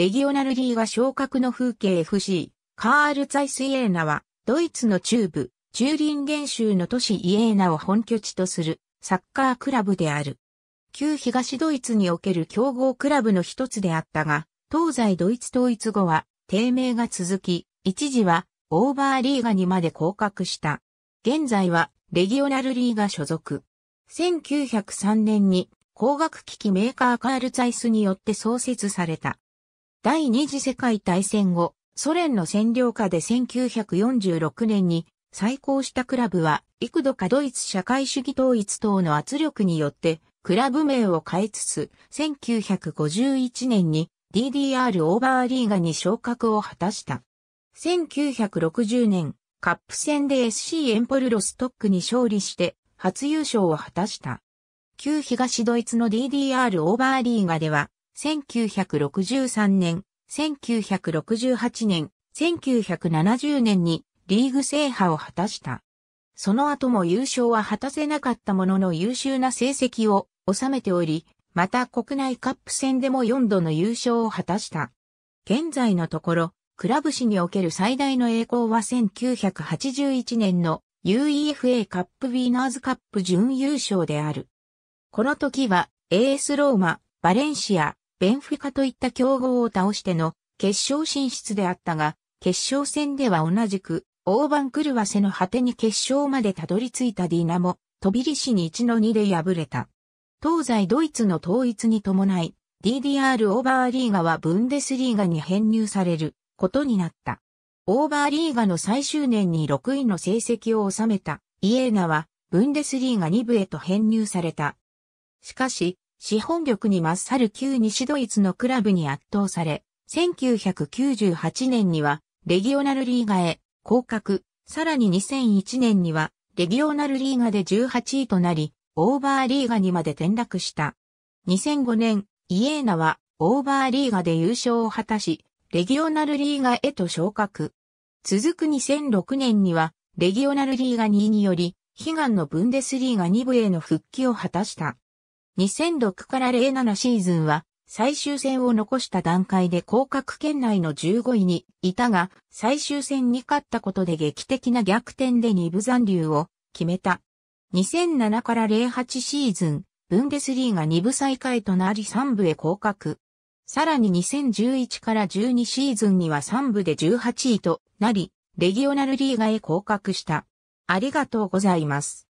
レギオナルリーガ昇格の風景 FC、カールザイスイエーナは、ドイツの中部、チューリンゲン州の都市イエーナを本拠地とするサッカークラブである。旧東ドイツにおける競合クラブの一つであったが、東西ドイツ統一後は、低迷が続き、一時は、オーバーリーガにまで降格した。現在は、レギオナルリーガ所属。1903年に、工学機器メーカーカールザイスによって創設された。第二次世界大戦後、ソ連の占領下で1946年に再興したクラブは幾度かドイツ社会主義統一等の圧力によってクラブ名を変えつつ1951年に DDR オーバーリーガに昇格を果たした。1960年、カップ戦で SC エンポルロストックに勝利して初優勝を果たした。旧東ドイツの DDR オーバーリーガでは1963年、1968年、1970年にリーグ制覇を果たした。その後も優勝は果たせなかったものの優秀な成績を収めており、また国内カップ戦でも4度の優勝を果たした。現在のところ、クラブ史における最大の栄光は1981年の UEFA カップウィーナーズカップ準優勝である。この時は AS ローマ、バレンシア、ベンフィカといった強豪を倒しての決勝進出であったが、決勝戦では同じく、大番狂わせの果てに決勝までたどり着いたディーナも、飛びリシに1の2で敗れた。東西ドイツの統一に伴い、DDR オーバーリーガはブンデスリーガに編入されることになった。オーバーリーガの最終年に6位の成績を収めたイエーナはブンデスリーガ2部へと編入された。しかし、資本力に勝る旧西ドイツのクラブに圧倒され、1998年にはレギオナルリーガへ降格、さらに2001年にはレギオナルリーガで18位となり、オーバーリーガにまで転落した。2005年、イエーナはオーバーリーガで優勝を果たし、レギオナルリーガへと昇格。続く2006年には、レギオナルリーガ2位により、悲願のブンデスリーガ2部への復帰を果たした。2006から07シーズンは最終戦を残した段階で降格圏内の15位にいたが、最終戦に勝ったことで劇的な逆転で2部残留を決めた。2007から08シーズン、ブンデスリーが2部再開となり3部へ降格。さらに2011から12シーズンには3部で18位となり、レギオナルリーガへ降格した。ありがとうございます。